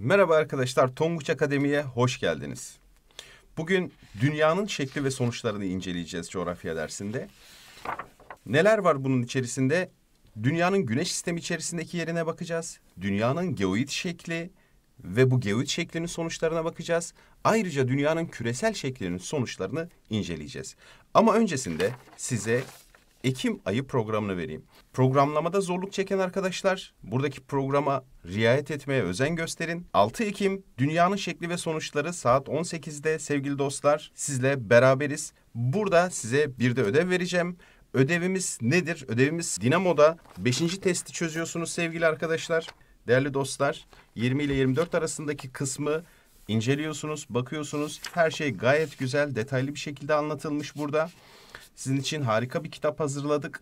Merhaba arkadaşlar, Tonguç Akademi'ye hoş geldiniz. Bugün dünyanın şekli ve sonuçlarını inceleyeceğiz coğrafya dersinde. Neler var bunun içerisinde? Dünyanın güneş sistemi içerisindeki yerine bakacağız. Dünyanın geoid şekli ve bu geoid şeklinin sonuçlarına bakacağız. Ayrıca dünyanın küresel şeklinin sonuçlarını inceleyeceğiz. Ama öncesinde size Ekim ayı programını vereyim. Programlamada zorluk çeken arkadaşlar buradaki programa riayet etmeye özen gösterin. 6 Ekim Dünyanın Şekli ve Sonuçları saat 18'de sevgili dostlar sizle beraberiz. Burada size bir de ödev vereceğim. Ödevimiz nedir? Ödevimiz Dinamo'da 5. testi çözüyorsunuz sevgili arkadaşlar. Değerli dostlar 20 ile 24 arasındaki kısmı inceliyorsunuz, bakıyorsunuz. Her şey gayet güzel, detaylı bir şekilde anlatılmış burada. Sizin için harika bir kitap hazırladık.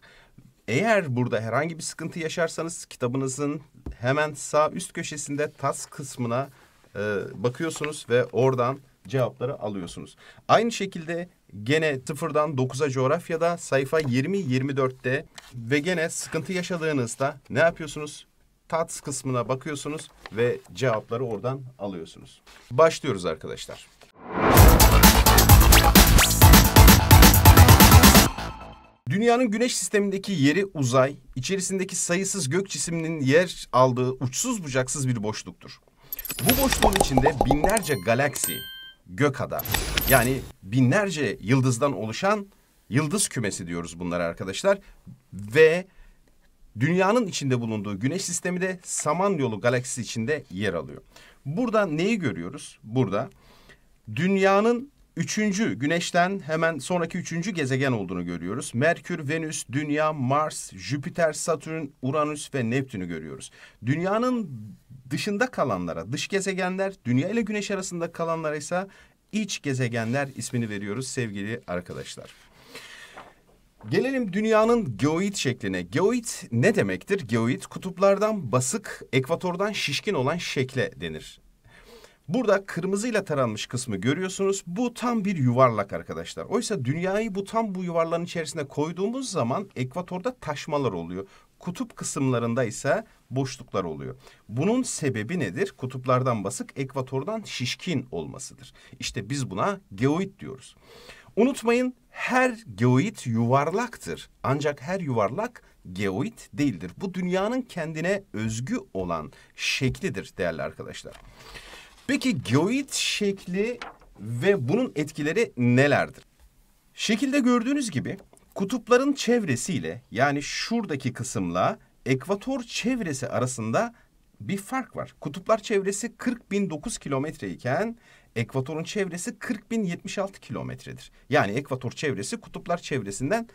Eğer burada herhangi bir sıkıntı yaşarsanız kitabınızın hemen sağ üst köşesinde tas kısmına e, bakıyorsunuz ve oradan cevapları alıyorsunuz. Aynı şekilde gene sıfırdan 9'a coğrafyada sayfa 20-24'te ve gene sıkıntı yaşadığınızda ne yapıyorsunuz? Tats kısmına bakıyorsunuz ve cevapları oradan alıyorsunuz. Başlıyoruz arkadaşlar. Dünyanın güneş sistemindeki yeri uzay, içerisindeki sayısız gök cisiminin yer aldığı uçsuz bucaksız bir boşluktur. Bu boşluğun içinde binlerce galaksi, gökada, yani binlerce yıldızdan oluşan yıldız kümesi diyoruz bunlara arkadaşlar. Ve dünyanın içinde bulunduğu güneş sistemi de Samanyolu galaksisi içinde yer alıyor. Burada neyi görüyoruz? Burada dünyanın Üçüncü güneşten hemen sonraki üçüncü gezegen olduğunu görüyoruz. Merkür, Venüs, Dünya, Mars, Jüpiter, Satürn, Uranüs ve Neptün'ü görüyoruz. Dünyanın dışında kalanlara dış gezegenler, dünya ile güneş arasında kalanlara ise iç gezegenler ismini veriyoruz sevgili arkadaşlar. Gelelim dünyanın geoid şekline. Geoid ne demektir? Geoid kutuplardan basık, ekvatordan şişkin olan şekle denir Burada kırmızıyla taranmış kısmı görüyorsunuz. Bu tam bir yuvarlak arkadaşlar. Oysa dünyayı bu tam bu yuvarlağın içerisine koyduğumuz zaman ekvatorda taşmalar oluyor. Kutup kısımlarında ise boşluklar oluyor. Bunun sebebi nedir? Kutuplardan basık, ekvatordan şişkin olmasıdır. İşte biz buna geoid diyoruz. Unutmayın her geoid yuvarlaktır. Ancak her yuvarlak geoid değildir. Bu dünyanın kendine özgü olan şeklidir değerli arkadaşlar. Peki geoid şekli ve bunun etkileri nelerdir? Şekilde gördüğünüz gibi kutupların çevresiyle yani şuradaki kısımla ekvator çevresi arasında bir fark var. Kutuplar çevresi 40.009 kilometre iken ekvatorun çevresi 40.076 kilometredir. Yani ekvator çevresi kutuplar çevresinden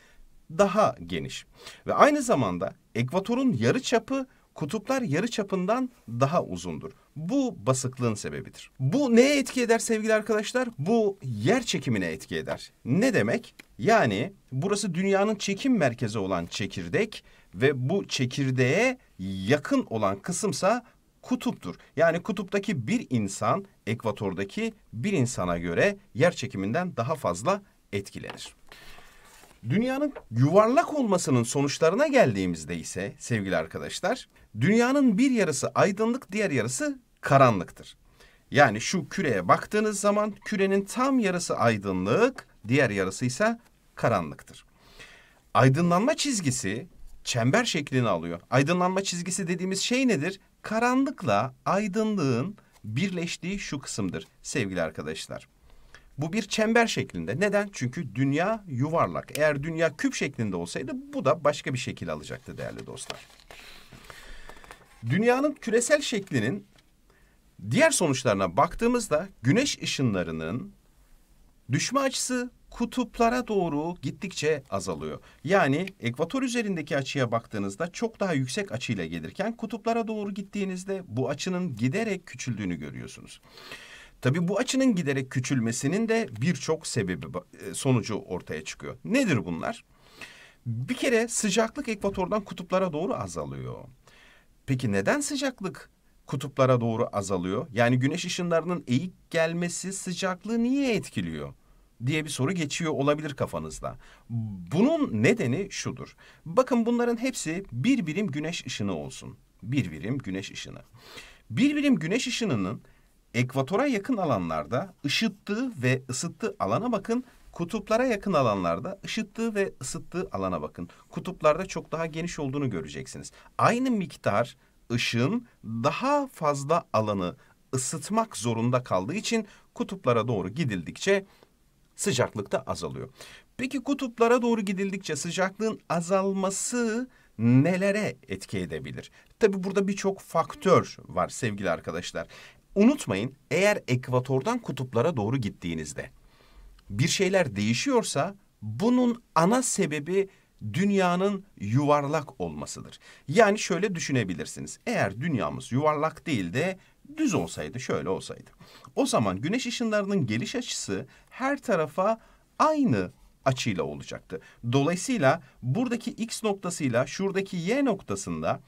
daha geniş. Ve aynı zamanda ekvatorun yarı çapı kutuplar yarı çapından daha uzundur. Bu basıklığın sebebidir. Bu neye etki eder sevgili arkadaşlar? Bu yer çekimine etki eder. Ne demek? Yani burası dünyanın çekim merkezi olan çekirdek ve bu çekirdeğe yakın olan kısımsa kutuptur. Yani kutuptaki bir insan ekvatordaki bir insana göre yer çekiminden daha fazla etkilenir. Dünyanın yuvarlak olmasının sonuçlarına geldiğimizde ise sevgili arkadaşlar Dünyanın bir yarısı aydınlık, diğer yarısı karanlıktır. Yani şu küreye baktığınız zaman kürenin tam yarısı aydınlık, diğer yarısı ise karanlıktır. Aydınlanma çizgisi çember şeklini alıyor. Aydınlanma çizgisi dediğimiz şey nedir? Karanlıkla aydınlığın birleştiği şu kısımdır sevgili arkadaşlar. Bu bir çember şeklinde. Neden? Çünkü dünya yuvarlak. Eğer dünya küp şeklinde olsaydı bu da başka bir şekil alacaktı değerli dostlar dünyanın küresel şeklinin diğer sonuçlarına baktığımızda güneş ışınlarının düşme açısı kutuplara doğru gittikçe azalıyor. Yani ekvator üzerindeki açıya baktığınızda çok daha yüksek açıyla gelirken kutuplara doğru gittiğinizde bu açının giderek küçüldüğünü görüyorsunuz. Tabii bu açının giderek küçülmesinin de birçok sebebi e, sonucu ortaya çıkıyor. Nedir bunlar? Bir kere sıcaklık ekvatordan kutuplara doğru azalıyor. Peki neden sıcaklık kutuplara doğru azalıyor? Yani güneş ışınlarının eğik gelmesi sıcaklığı niye etkiliyor? diye bir soru geçiyor olabilir kafanızda. Bunun nedeni şudur. Bakın bunların hepsi bir birim güneş ışını olsun. Bir birim güneş ışını. Bir birim güneş ışınının ekvatora yakın alanlarda ışıttığı ve ısıttığı alana bakın Kutuplara yakın alanlarda ışıttığı ve ısıttığı alana bakın. Kutuplarda çok daha geniş olduğunu göreceksiniz. Aynı miktar ışığın daha fazla alanı ısıtmak zorunda kaldığı için kutuplara doğru gidildikçe sıcaklık da azalıyor. Peki kutuplara doğru gidildikçe sıcaklığın azalması nelere etki edebilir? Tabi burada birçok faktör var sevgili arkadaşlar. Unutmayın eğer ekvatordan kutuplara doğru gittiğinizde bir şeyler değişiyorsa bunun ana sebebi dünyanın yuvarlak olmasıdır. Yani şöyle düşünebilirsiniz. Eğer dünyamız yuvarlak değil de düz olsaydı, şöyle olsaydı. O zaman güneş ışınlarının geliş açısı her tarafa aynı açıyla olacaktı. Dolayısıyla buradaki X noktasıyla şuradaki Y noktasında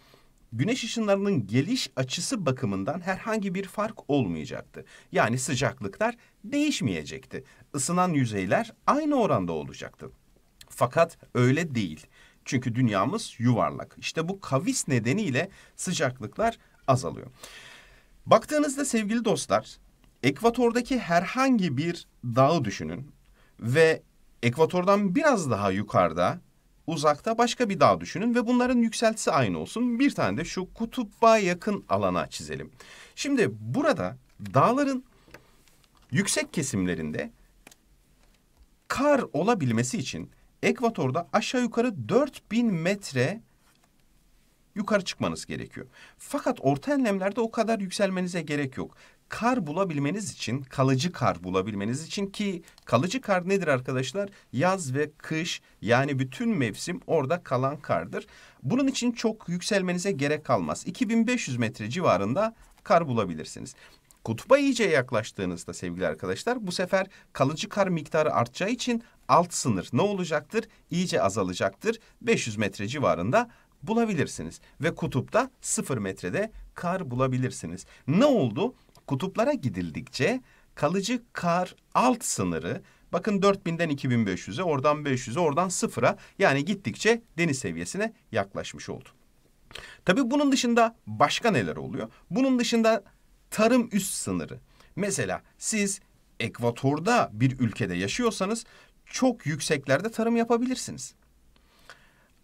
güneş ışınlarının geliş açısı bakımından herhangi bir fark olmayacaktı. Yani sıcaklıklar değişmeyecekti. Isınan yüzeyler aynı oranda olacaktı. Fakat öyle değil. Çünkü dünyamız yuvarlak. İşte bu kavis nedeniyle sıcaklıklar azalıyor. Baktığınızda sevgili dostlar, ekvatordaki herhangi bir dağı düşünün ve ekvatordan biraz daha yukarıda uzakta başka bir dağ düşünün ve bunların yükseltisi aynı olsun. Bir tane de şu kutupba yakın alana çizelim. Şimdi burada dağların yüksek kesimlerinde kar olabilmesi için ekvatorda aşağı yukarı 4000 metre yukarı çıkmanız gerekiyor. Fakat orta enlemlerde o kadar yükselmenize gerek yok. Kar bulabilmeniz için, kalıcı kar bulabilmeniz için ki kalıcı kar nedir arkadaşlar? Yaz ve kış yani bütün mevsim orada kalan kardır. Bunun için çok yükselmenize gerek kalmaz. 2500 metre civarında kar bulabilirsiniz. Kutuba iyice yaklaştığınızda sevgili arkadaşlar bu sefer kalıcı kar miktarı artacağı için alt sınır ne olacaktır? İyice azalacaktır. 500 metre civarında bulabilirsiniz. Ve kutupta 0 metrede kar bulabilirsiniz. Ne oldu? Kutuplara gidildikçe kalıcı kar alt sınırı bakın 4000'den 2500'e oradan 500'e oradan 0'a yani gittikçe deniz seviyesine yaklaşmış oldu. Tabii bunun dışında başka neler oluyor? Bunun dışında tarım üst sınırı. Mesela siz ekvatorda bir ülkede yaşıyorsanız çok yükseklerde tarım yapabilirsiniz.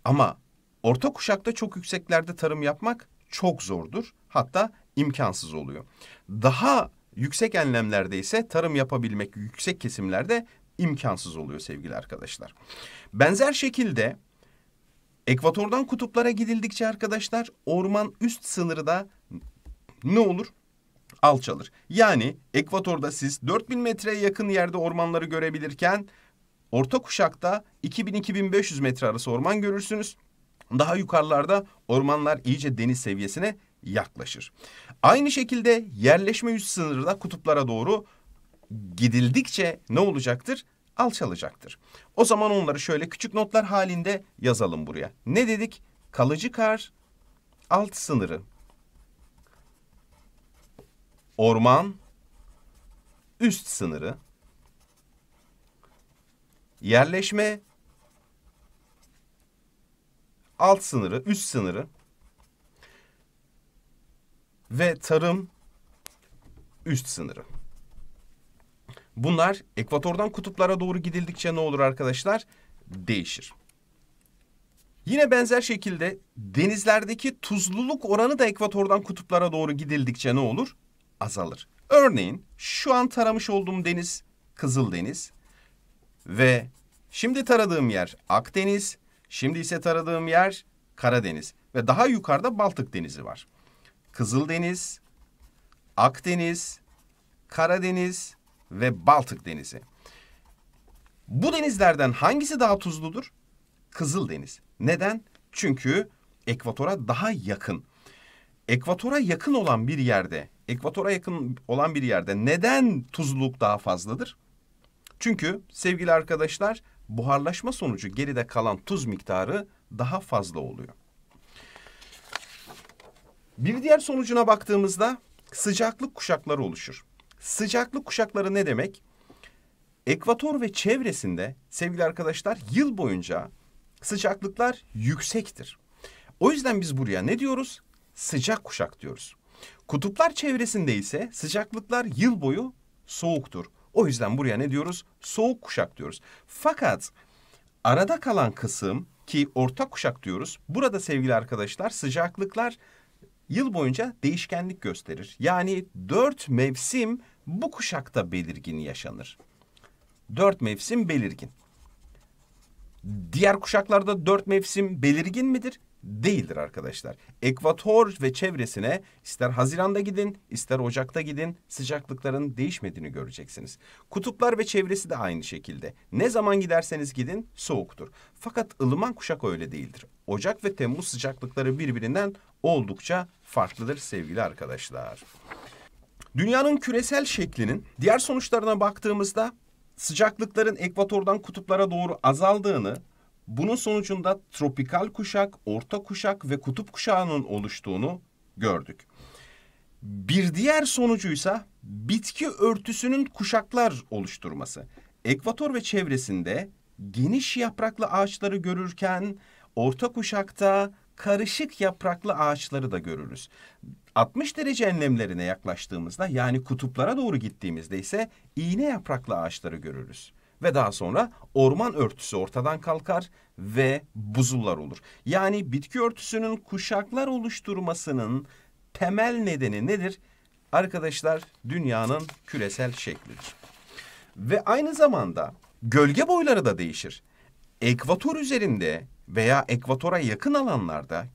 Ama orta kuşakta çok yükseklerde tarım yapmak çok zordur. Hatta imkansız oluyor. Daha yüksek enlemlerde ise tarım yapabilmek yüksek kesimlerde imkansız oluyor sevgili arkadaşlar. Benzer şekilde ekvatordan kutuplara gidildikçe arkadaşlar orman üst sınırı da ne olur? alçalır. Yani ekvatorda siz 4000 metreye yakın yerde ormanları görebilirken orta kuşakta 2000-2500 metre arası orman görürsünüz. Daha yukarılarda ormanlar iyice deniz seviyesine yaklaşır. Aynı şekilde yerleşme üst sınırda kutuplara doğru gidildikçe ne olacaktır? Alçalacaktır. O zaman onları şöyle küçük notlar halinde yazalım buraya. Ne dedik? Kalıcı kar alt sınırı Orman üst sınırı. Yerleşme alt sınırı, üst sınırı. Ve tarım üst sınırı. Bunlar ekvatordan kutuplara doğru gidildikçe ne olur arkadaşlar? Değişir. Yine benzer şekilde denizlerdeki tuzluluk oranı da ekvatordan kutuplara doğru gidildikçe ne olur? azalır. Örneğin şu an taramış olduğum deniz Kızıldeniz ve şimdi taradığım yer Akdeniz, şimdi ise taradığım yer Karadeniz ve daha yukarıda Baltık Denizi var. Kızıldeniz, Akdeniz, Karadeniz ve Baltık Denizi. Bu denizlerden hangisi daha tuzludur? Kızıldeniz. Neden? Çünkü ekvatora daha yakın. Ekvatora yakın olan bir yerde ekvatora yakın olan bir yerde neden tuzluluk daha fazladır? Çünkü sevgili arkadaşlar buharlaşma sonucu geride kalan tuz miktarı daha fazla oluyor. Bir diğer sonucuna baktığımızda sıcaklık kuşakları oluşur. Sıcaklık kuşakları ne demek? Ekvator ve çevresinde sevgili arkadaşlar yıl boyunca sıcaklıklar yüksektir. O yüzden biz buraya ne diyoruz? Sıcak kuşak diyoruz. Kutuplar çevresinde ise sıcaklıklar yıl boyu soğuktur. O yüzden buraya ne diyoruz? Soğuk kuşak diyoruz. Fakat arada kalan kısım ki orta kuşak diyoruz. Burada sevgili arkadaşlar sıcaklıklar yıl boyunca değişkenlik gösterir. Yani dört mevsim bu kuşakta belirgin yaşanır. Dört mevsim belirgin. Diğer kuşaklarda dört mevsim belirgin midir? değildir arkadaşlar. Ekvator ve çevresine ister Haziran'da gidin ister Ocak'ta gidin sıcaklıkların değişmediğini göreceksiniz. Kutuplar ve çevresi de aynı şekilde. Ne zaman giderseniz gidin soğuktur. Fakat ılıman kuşak öyle değildir. Ocak ve Temmuz sıcaklıkları birbirinden oldukça farklıdır sevgili arkadaşlar. Dünyanın küresel şeklinin diğer sonuçlarına baktığımızda sıcaklıkların ekvatordan kutuplara doğru azaldığını bunun sonucunda tropikal kuşak, orta kuşak ve kutup kuşağının oluştuğunu gördük. Bir diğer sonucuysa bitki örtüsünün kuşaklar oluşturması. Ekvator ve çevresinde geniş yapraklı ağaçları görürken orta kuşakta karışık yapraklı ağaçları da görürüz. 60 derece enlemlerine yaklaştığımızda yani kutuplara doğru gittiğimizde ise iğne yapraklı ağaçları görürüz ve daha sonra orman örtüsü ortadan kalkar ve buzullar olur. Yani bitki örtüsünün kuşaklar oluşturmasının temel nedeni nedir? Arkadaşlar dünyanın küresel şeklidir. Ve aynı zamanda gölge boyları da değişir. Ekvator üzerinde veya ekvatora yakın alanlarda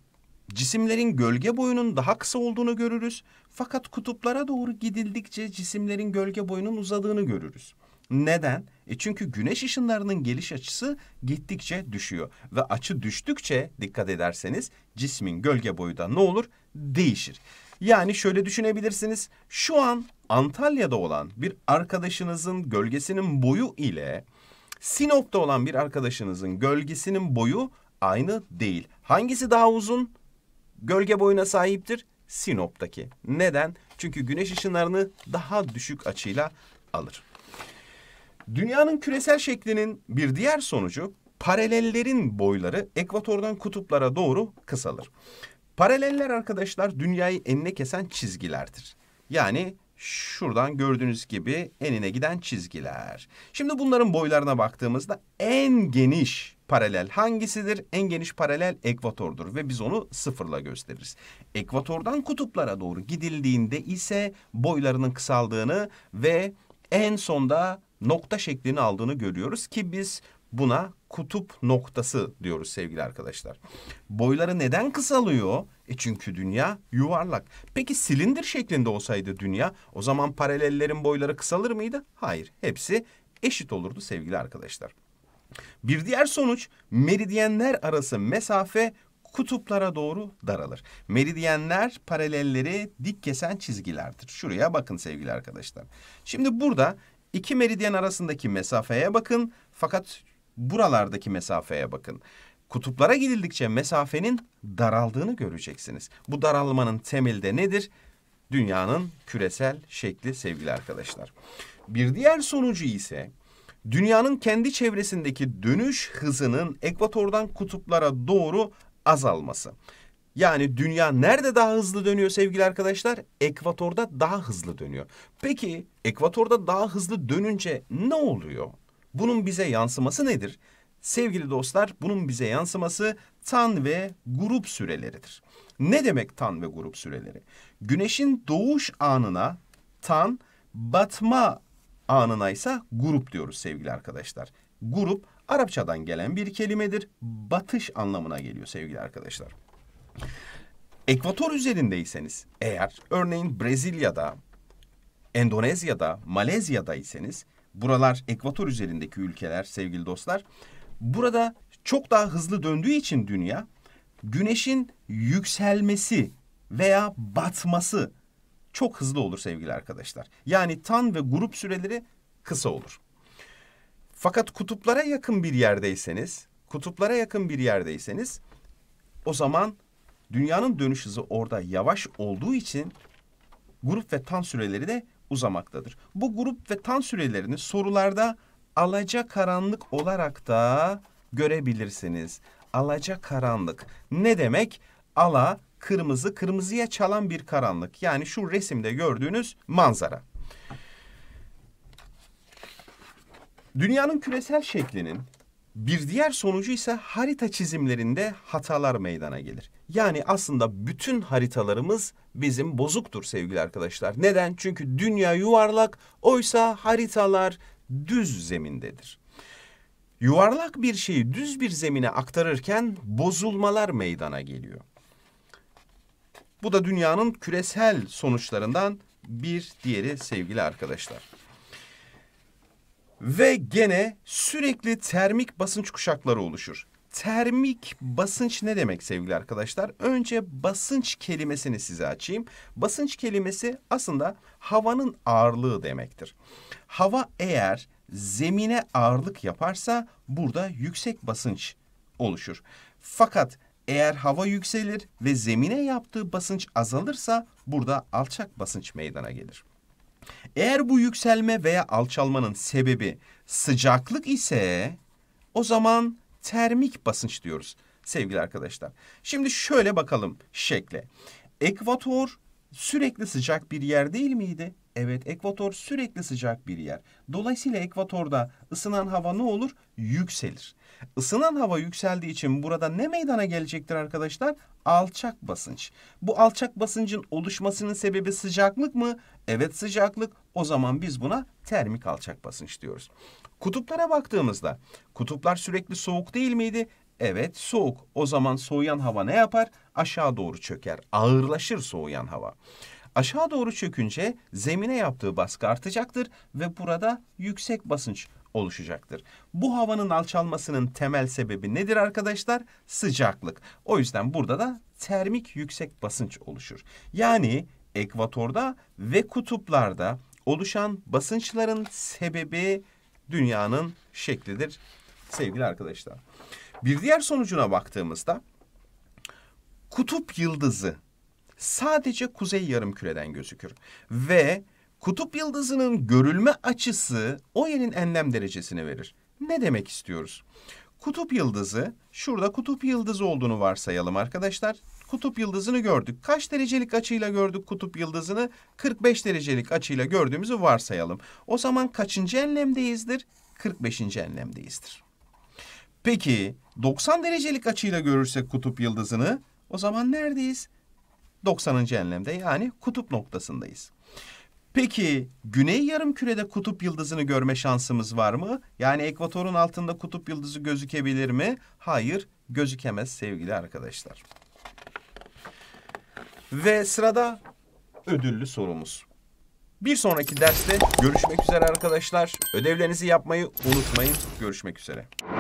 cisimlerin gölge boyunun daha kısa olduğunu görürüz. Fakat kutuplara doğru gidildikçe cisimlerin gölge boyunun uzadığını görürüz. Neden? E çünkü güneş ışınlarının geliş açısı gittikçe düşüyor ve açı düştükçe dikkat ederseniz cismin gölge boyu da ne olur? Değişir. Yani şöyle düşünebilirsiniz. Şu an Antalya'da olan bir arkadaşınızın gölgesinin boyu ile Sinop'ta olan bir arkadaşınızın gölgesinin boyu aynı değil. Hangisi daha uzun? Gölge boyuna sahiptir Sinop'taki. Neden? Çünkü güneş ışınlarını daha düşük açıyla alır. Dünyanın küresel şeklinin bir diğer sonucu paralellerin boyları ekvatordan kutuplara doğru kısalır. Paraleller arkadaşlar dünyayı enine kesen çizgilerdir. Yani şuradan gördüğünüz gibi enine giden çizgiler. Şimdi bunların boylarına baktığımızda en geniş paralel hangisidir? En geniş paralel ekvatordur ve biz onu sıfırla gösteririz. Ekvatordan kutuplara doğru gidildiğinde ise boylarının kısaldığını ve en sonda nokta şeklini aldığını görüyoruz ki biz buna kutup noktası diyoruz sevgili arkadaşlar. Boyları neden kısalıyor? E çünkü dünya yuvarlak. Peki silindir şeklinde olsaydı dünya o zaman paralellerin boyları kısalır mıydı? Hayır. Hepsi eşit olurdu sevgili arkadaşlar. Bir diğer sonuç meridyenler arası mesafe kutuplara doğru daralır. Meridyenler paralelleri dik kesen çizgilerdir. Şuraya bakın sevgili arkadaşlar. Şimdi burada İki meridyen arasındaki mesafeye bakın fakat buralardaki mesafeye bakın. Kutuplara gidildikçe mesafenin daraldığını göreceksiniz. Bu daralmanın temelde nedir? Dünyanın küresel şekli sevgili arkadaşlar. Bir diğer sonucu ise dünyanın kendi çevresindeki dönüş hızının ekvatordan kutuplara doğru azalması. Yani dünya nerede daha hızlı dönüyor sevgili arkadaşlar? Ekvatorda daha hızlı dönüyor. Peki ekvatorda daha hızlı dönünce ne oluyor? Bunun bize yansıması nedir? Sevgili dostlar bunun bize yansıması tan ve grup süreleridir. Ne demek tan ve grup süreleri? Güneşin doğuş anına tan, batma anına ise grup diyoruz sevgili arkadaşlar. Grup Arapçadan gelen bir kelimedir. Batış anlamına geliyor sevgili arkadaşlar. Ekvator üzerindeyseniz eğer örneğin Brezilya'da, Endonezya'da, Malezya'da iseniz buralar ekvator üzerindeki ülkeler sevgili dostlar. Burada çok daha hızlı döndüğü için dünya güneşin yükselmesi veya batması çok hızlı olur sevgili arkadaşlar. Yani tan ve grup süreleri kısa olur. Fakat kutuplara yakın bir yerdeyseniz, kutuplara yakın bir yerdeyseniz o zaman Dünyanın dönüş hızı orada yavaş olduğu için grup ve tan süreleri de uzamaktadır. Bu grup ve tan sürelerini sorularda alaca karanlık olarak da görebilirsiniz. Alaca karanlık ne demek? Ala kırmızı kırmızıya çalan bir karanlık. Yani şu resimde gördüğünüz manzara. Dünyanın küresel şeklinin bir diğer sonucu ise harita çizimlerinde hatalar meydana gelir. Yani aslında bütün haritalarımız bizim bozuktur sevgili arkadaşlar. Neden? Çünkü dünya yuvarlak oysa haritalar düz zemindedir. Yuvarlak bir şeyi düz bir zemine aktarırken bozulmalar meydana geliyor. Bu da dünyanın küresel sonuçlarından bir diğeri sevgili arkadaşlar. Ve gene sürekli termik basınç kuşakları oluşur. Termik basınç ne demek sevgili arkadaşlar? Önce basınç kelimesini size açayım. Basınç kelimesi aslında havanın ağırlığı demektir. Hava eğer zemine ağırlık yaparsa burada yüksek basınç oluşur. Fakat eğer hava yükselir ve zemine yaptığı basınç azalırsa burada alçak basınç meydana gelir. Eğer bu yükselme veya alçalmanın sebebi sıcaklık ise o zaman termik basınç diyoruz sevgili arkadaşlar. Şimdi şöyle bakalım şekle. Ekvator sürekli sıcak bir yer değil miydi? Evet, ekvator sürekli sıcak bir yer. Dolayısıyla ekvatorda ısınan hava ne olur? Yükselir. Isınan hava yükseldiği için burada ne meydana gelecektir arkadaşlar? Alçak basınç. Bu alçak basıncın oluşmasının sebebi sıcaklık mı? Evet sıcaklık. O zaman biz buna termik alçak basınç diyoruz. Kutuplara baktığımızda kutuplar sürekli soğuk değil miydi? Evet soğuk. O zaman soğuyan hava ne yapar? aşağı doğru çöker. Ağırlaşır soğuyan hava. Aşağı doğru çökünce zemine yaptığı baskı artacaktır ve burada yüksek basınç oluşacaktır. Bu havanın alçalmasının temel sebebi nedir arkadaşlar? Sıcaklık. O yüzden burada da termik yüksek basınç oluşur. Yani ekvatorda ve kutuplarda oluşan basınçların sebebi dünyanın şeklidir sevgili arkadaşlar. Bir diğer sonucuna baktığımızda kutup yıldızı sadece kuzey yarım küreden gözükür ve kutup yıldızının görülme açısı o yerin enlem derecesini verir. Ne demek istiyoruz? Kutup yıldızı, şurada kutup yıldızı olduğunu varsayalım arkadaşlar. Kutup yıldızını gördük. Kaç derecelik açıyla gördük kutup yıldızını? 45 derecelik açıyla gördüğümüzü varsayalım. O zaman kaçıncı enlemdeyizdir? 45. enlemdeyizdir. Peki 90 derecelik açıyla görürsek kutup yıldızını o zaman neredeyiz? 90. enlemde yani kutup noktasındayız. Peki güney yarım kürede kutup yıldızını görme şansımız var mı? Yani ekvatorun altında kutup yıldızı gözükebilir mi? Hayır gözükemez sevgili arkadaşlar. Ve sırada ödüllü sorumuz. Bir sonraki derste görüşmek üzere arkadaşlar. Ödevlerinizi yapmayı unutmayın. Görüşmek üzere.